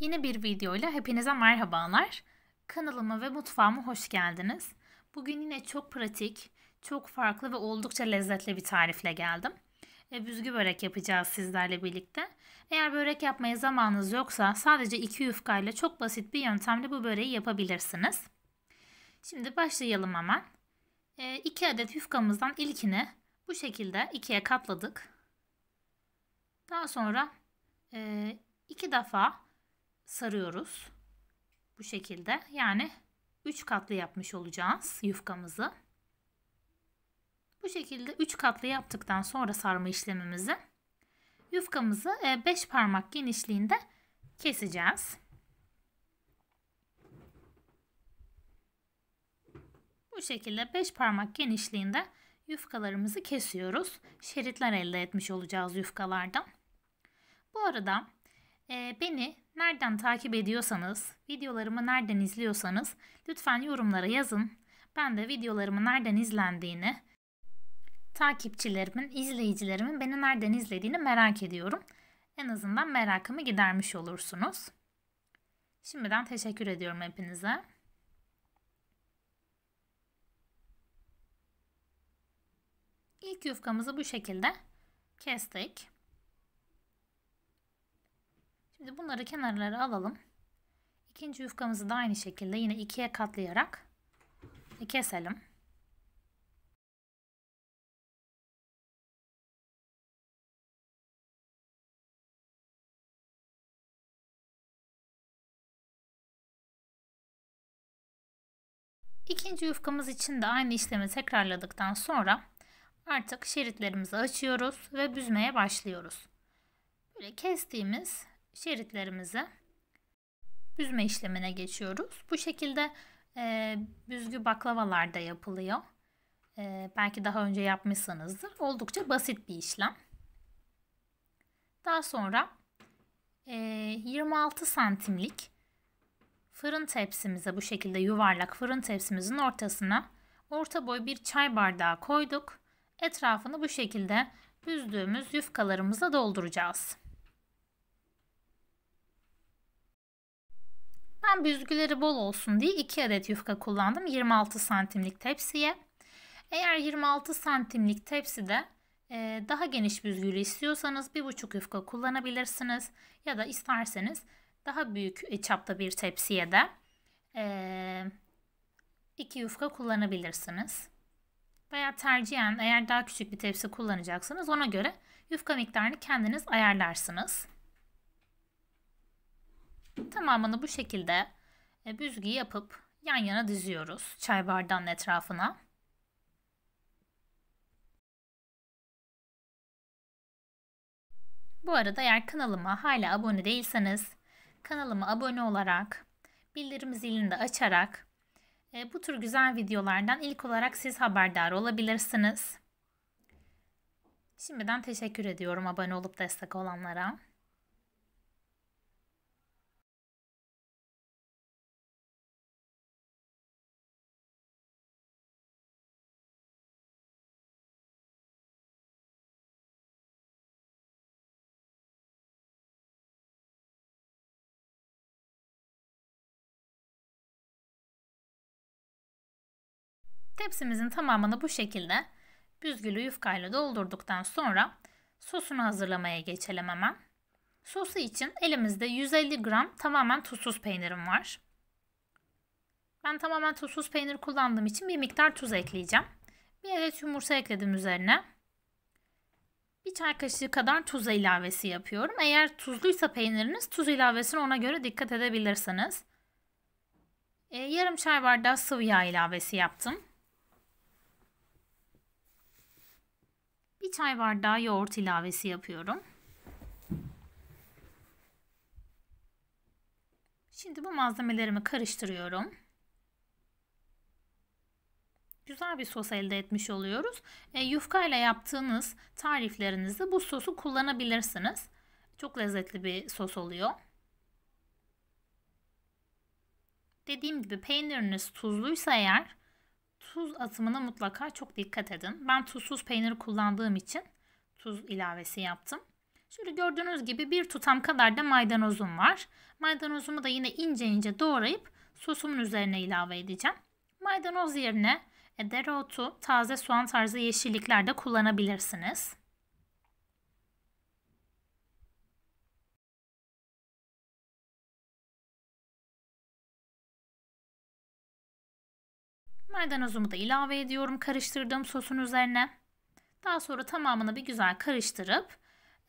Yeni bir videoyla hepinize merhabalar. Kanalıma ve mutfağıma hoş geldiniz. Bugün yine çok pratik, çok farklı ve oldukça lezzetli bir tarifle geldim. E, büzgü börek yapacağız sizlerle birlikte. Eğer börek yapmaya zamanınız yoksa sadece iki ile çok basit bir yöntemle bu böreği yapabilirsiniz. Şimdi başlayalım hemen. 2 e, adet yufkamızdan ilkini bu şekilde ikiye katladık. Daha sonra 2 e, iki defa sarıyoruz. Bu şekilde yani 3 katlı yapmış olacağız yufkamızı. Bu şekilde 3 katlı yaptıktan sonra sarma işlemimizi yufkamızı 5 e, parmak genişliğinde keseceğiz. Bu şekilde 5 parmak genişliğinde yufkalarımızı kesiyoruz. Şeritler elde etmiş olacağız yufkalardan. Bu arada e, beni Nereden takip ediyorsanız, videolarımı nereden izliyorsanız lütfen yorumlara yazın. Ben de videolarımı nereden izlendiğini, takipçilerimin, izleyicilerimin beni nereden izlediğini merak ediyorum. En azından merakımı gidermiş olursunuz. Şimdiden teşekkür ediyorum hepinize. İlk yufkamızı bu şekilde kestik. Şimdi bunları kenarlara alalım. İkinci yufkamızı da aynı şekilde yine ikiye katlayarak keselim. İkinci yufkamız için de aynı işlemi tekrarladıktan sonra artık şeritlerimizi açıyoruz ve büzmeye başlıyoruz. Böyle kestiğimiz şeritlerimizi büzme işlemine geçiyoruz. Bu şekilde e, büzgü baklavalarda yapılıyor. E, belki daha önce yapmışsınızdır. Oldukça basit bir işlem. Daha sonra e, 26 santimlik fırın tepsimize bu şekilde yuvarlak fırın tepsimizin ortasına orta boy bir çay bardağı koyduk. Etrafını bu şekilde büzdüğümüz yufkalarımıza dolduracağız. hem büzgüleri bol olsun diye 2 adet yufka kullandım 26 santimlik tepsiye. Eğer 26 santimlik tepside e, daha geniş büzgülü istiyorsanız 1,5 yufka kullanabilirsiniz. Ya da isterseniz daha büyük e, çapta bir tepsiye de e, 2 yufka kullanabilirsiniz. Veya tercihen eğer daha küçük bir tepsi kullanacaksanız ona göre yufka miktarını kendiniz ayarlarsınız. Tamamını bu şekilde e, büzgü yapıp yan yana diziyoruz çay bardağının etrafına. Bu arada eğer kanalıma hala abone değilseniz kanalıma abone olarak bildirim zilini de açarak e, bu tür güzel videolardan ilk olarak siz haberdar olabilirsiniz. Şimdiden teşekkür ediyorum abone olup destek olanlara. Tepsimizin tamamını bu şekilde büzgülü yufkayla doldurduktan sonra sosunu hazırlamaya geçelim hemen. Sosu için elimizde 150 gram tamamen tuzsuz peynirim var. Ben tamamen tuzsuz peynir kullandığım için bir miktar tuz ekleyeceğim. Bir adet yumurta ekledim üzerine. Bir çay kaşığı kadar tuz ilavesi yapıyorum. Eğer tuzluysa peyniriniz tuz ilavesine ona göre dikkat edebilirsiniz. E, yarım çay bardağı sıvı yağ ilavesi yaptım. Bir çay bardağı yoğurt ilavesi yapıyorum. Şimdi bu malzemelerimi karıştırıyorum. Güzel bir sos elde etmiş oluyoruz. E, yufka ile yaptığınız tariflerinizde bu sosu kullanabilirsiniz. Çok lezzetli bir sos oluyor. Dediğim gibi peyniriniz tuzluysa eğer tuz atımına mutlaka çok dikkat edin. Ben tuzsuz peyniri kullandığım için tuz ilavesi yaptım. Şöyle gördüğünüz gibi bir tutam kadar da maydanozum var. Maydanozumu da yine ince ince doğrayıp sosumun üzerine ilave edeceğim. Maydanoz yerine e, dereotu, taze soğan tarzı yeşillikler de kullanabilirsiniz. Maydanozumu da ilave ediyorum karıştırdığım sosun üzerine. Daha sonra tamamını bir güzel karıştırıp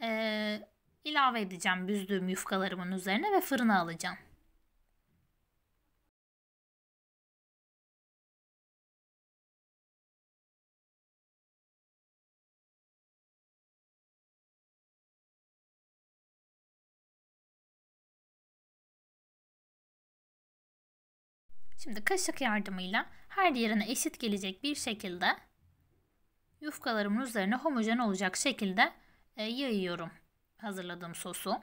e, ilave edeceğim büzdüğüm yufkalarımın üzerine ve fırına alacağım. Şimdi kaşık yardımıyla her diğerine eşit gelecek bir şekilde yufkalarımın üzerine homojen olacak şekilde e, yayıyorum hazırladığım sosu.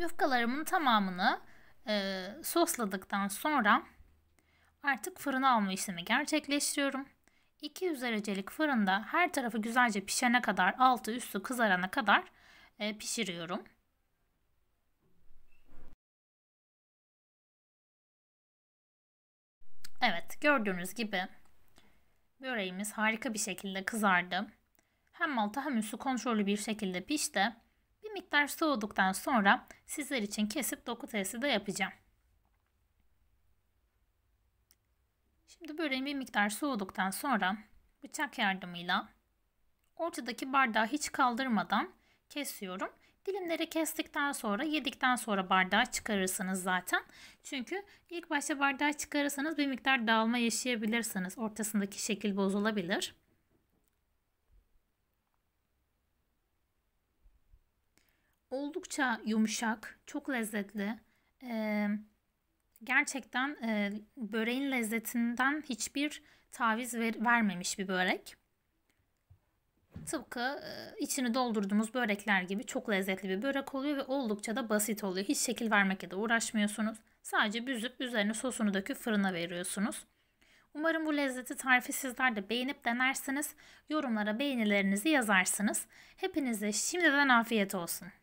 Yufkalarımın tamamını e, sosladıktan sonra artık fırına alma işlemi gerçekleştiriyorum. 200 derecelik fırında her tarafı güzelce pişene kadar, altı üstü kızarana kadar e, pişiriyorum. Evet, gördüğünüz gibi böreğimiz harika bir şekilde kızardı. Hem altı hem üstü kontrollü bir şekilde pişti. Bir miktar soğuduktan sonra sizler için kesip doku testi de yapacağım. Şimdi böreğin bir miktar soğuduktan sonra bıçak yardımıyla ortadaki bardağı hiç kaldırmadan kesiyorum. Dilimleri kestikten sonra yedikten sonra bardağı çıkarırsınız zaten. Çünkü ilk başta bardağı çıkarırsanız bir miktar dağılma yaşayabilirsiniz. Ortasındaki şekil bozulabilir. Oldukça yumuşak, çok lezzetli. Ee, gerçekten e, böreğin lezzetinden hiçbir taviz ver, vermemiş bir börek. Tıpkı içini doldurduğumuz börekler gibi çok lezzetli bir börek oluyor ve oldukça da basit oluyor. Hiç şekil vermekle de uğraşmıyorsunuz. Sadece büzüp üzerine sosunu döküp fırına veriyorsunuz. Umarım bu lezzeti tarifi sizler de beğenip denersiniz. Yorumlara beğenilerinizi yazarsınız. Hepinize şimdiden afiyet olsun.